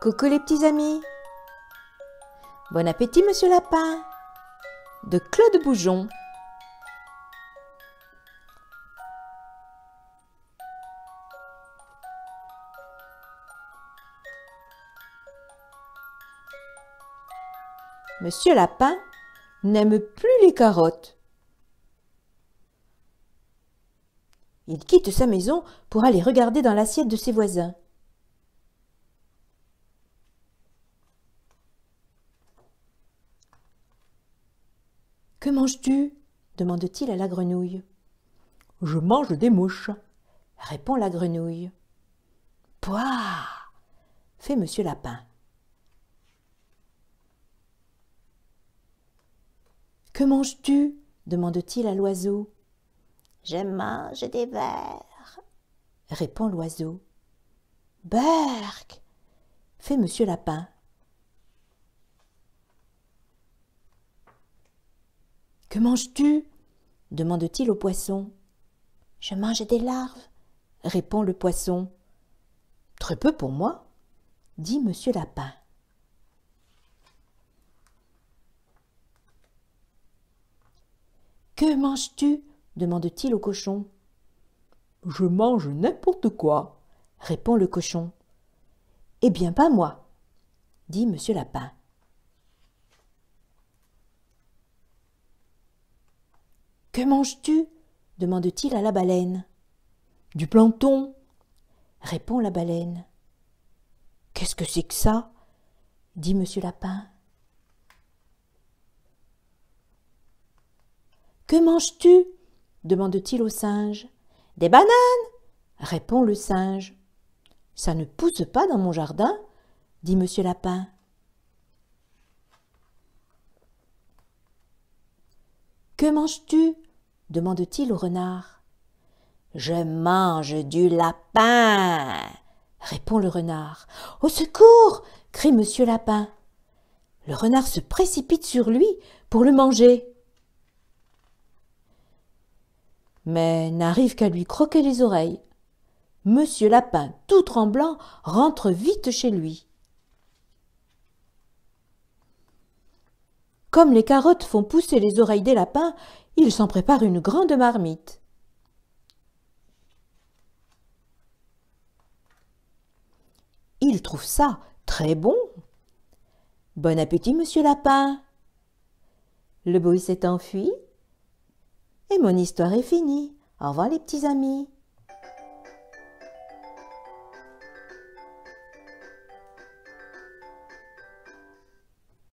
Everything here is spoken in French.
Coucou les petits amis Bon appétit Monsieur Lapin de Claude Boujon Monsieur Lapin n'aime plus les carottes. Il quitte sa maison pour aller regarder dans l'assiette de ses voisins. Que manges-tu demande-t-il à la grenouille. Je mange des mouches, répond la grenouille. Pouah fait Monsieur Lapin. Que manges-tu demande-t-il à l'oiseau. Je mange des vers, répond l'oiseau. Berk fait Monsieur Lapin. Que manges-tu demande-t-il au poisson. Je mange des larves, répond le poisson. Très peu pour moi, dit Monsieur Lapin. Que manges-tu demande-t-il au cochon. Je mange n'importe quoi, répond le cochon. Eh bien, pas moi, dit Monsieur Lapin. Que manges-tu demande-t-il à la baleine. Du planton !» répond la baleine. Qu'est-ce que c'est que ça dit Monsieur Lapin. Que manges-tu demande-t-il au singe. Des bananes répond le singe. Ça ne pousse pas dans mon jardin, dit Monsieur Lapin. Que manges-tu demande-t-il au renard. Je mange du lapin, répond le renard. Au secours crie Monsieur Lapin. Le renard se précipite sur lui pour le manger. Mais n'arrive qu'à lui croquer les oreilles. Monsieur Lapin, tout tremblant, rentre vite chez lui. Comme les carottes font pousser les oreilles des lapins, il s'en prépare une grande marmite. Il trouve ça très bon. Bon appétit, monsieur Lapin. Le bruit s'est enfui et mon histoire est finie. Au revoir les petits amis.